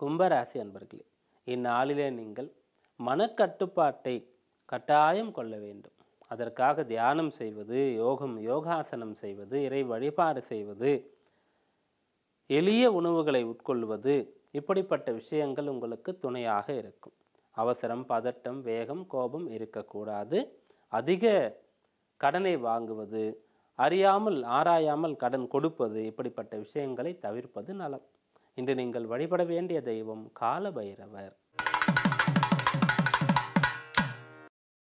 கும்பராசி அன்பர்களே இந்நாளிலே நீங்கள் மனக்கட்டுப்பாட்டை கட்டாயம் கொள்ள வேண்டும் அதற்காக தியானம் செய்வது யோகம் யோகாசனம் செய்வது இறை வழிபாடு செய்வது எளிய உணவுகளை உட்கொள்வது இப்படிப்பட்ட விஷயங்கள் உங்களுக்கு துணையாக இருக்கும் அவசரம் பதட்டம் வேகம் கோபம் இருக்கக்கூடாது அதிக கடனை வாங்குவது அறியாமல் ஆராயாமல் கடன் கொடுப்பது இப்படிப்பட்ட விஷயங்களை தவிர்ப்பது நலம் இன்று நீங்கள் வழிபட வேண்டிய தெய்வம் கால பைரவர்